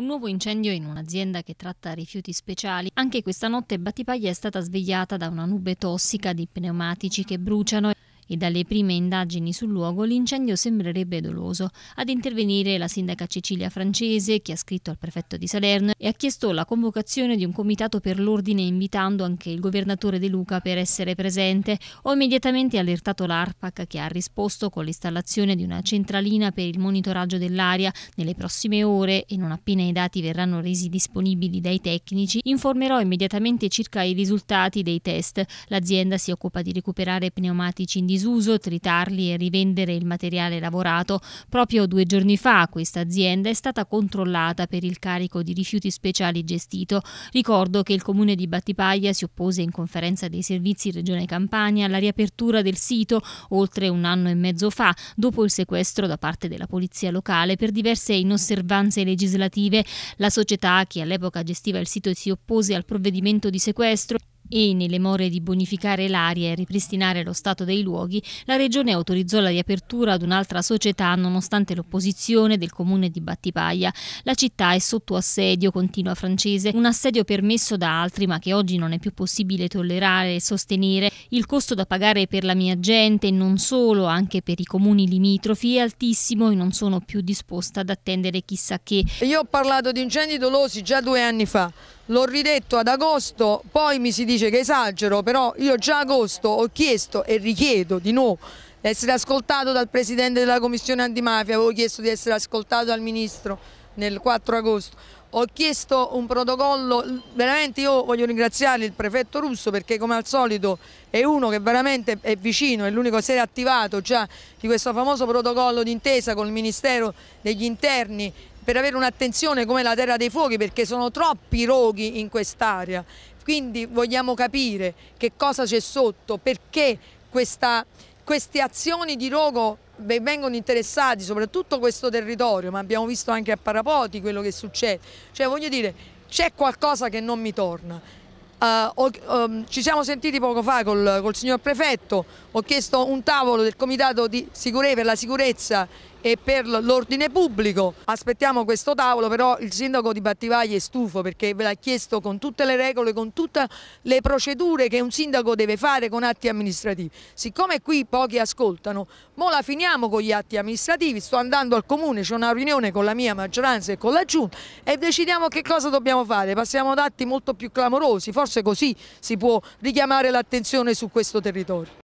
Un nuovo incendio in un'azienda che tratta rifiuti speciali. Anche questa notte Battipaglia è stata svegliata da una nube tossica di pneumatici che bruciano e dalle prime indagini sul luogo l'incendio sembrerebbe doloso. Ad intervenire la sindaca Cecilia Francese, che ha scritto al prefetto di Salerno e ha chiesto la convocazione di un comitato per l'ordine invitando anche il governatore De Luca per essere presente. Ho immediatamente allertato l'ARPAC che ha risposto con l'installazione di una centralina per il monitoraggio dell'aria. Nelle prossime ore e non appena i dati verranno resi disponibili dai tecnici, informerò immediatamente circa i risultati dei test. L'azienda si occupa di recuperare pneumatici in disordine disuso, tritarli e rivendere il materiale lavorato. Proprio due giorni fa questa azienda è stata controllata per il carico di rifiuti speciali gestito. Ricordo che il comune di Battipaglia si oppose in conferenza dei servizi Regione Campania alla riapertura del sito oltre un anno e mezzo fa, dopo il sequestro da parte della polizia locale per diverse inosservanze legislative. La società che all'epoca gestiva il sito si oppose al provvedimento di sequestro e nelle more di bonificare l'aria e ripristinare lo stato dei luoghi, la Regione autorizzò la riapertura ad un'altra società nonostante l'opposizione del comune di Battipaglia. La città è sotto assedio, continua francese, un assedio permesso da altri ma che oggi non è più possibile tollerare e sostenere. Il costo da pagare per la mia gente e non solo, anche per i comuni limitrofi, è altissimo e non sono più disposta ad attendere chissà che. Io ho parlato di incendi dolosi già due anni fa l'ho ridetto ad agosto, poi mi si dice che esagero, però io già a agosto ho chiesto e richiedo di nuovo essere ascoltato dal Presidente della Commissione Antimafia, avevo chiesto di essere ascoltato dal Ministro nel 4 agosto, ho chiesto un protocollo, veramente io voglio ringraziare il prefetto Russo perché come al solito è uno che veramente è vicino, è l'unico che si era attivato già di questo famoso protocollo d'intesa con il Ministero degli Interni per avere un'attenzione come la terra dei fuochi perché sono troppi roghi in quest'area. Quindi vogliamo capire che cosa c'è sotto, perché questa, queste azioni di rogo vengono interessati soprattutto questo territorio, ma abbiamo visto anche a Parapoti quello che succede. Cioè voglio dire, c'è qualcosa che non mi torna. Uh, um, ci siamo sentiti poco fa col, col, signor prefetto, ho chiesto un tavolo del comitato di sicurezza per la sicurezza e per l'ordine pubblico. Aspettiamo questo tavolo, però il sindaco di Battivaglia è stufo perché ve l'ha chiesto con tutte le regole, con tutte le procedure che un sindaco deve fare con atti amministrativi. Siccome qui pochi ascoltano, mo la finiamo con gli atti amministrativi, sto andando al comune, c'è una riunione con la mia maggioranza e con la giunta e decidiamo che cosa dobbiamo fare, passiamo ad atti molto più clamorosi, forse così si può richiamare l'attenzione su questo territorio.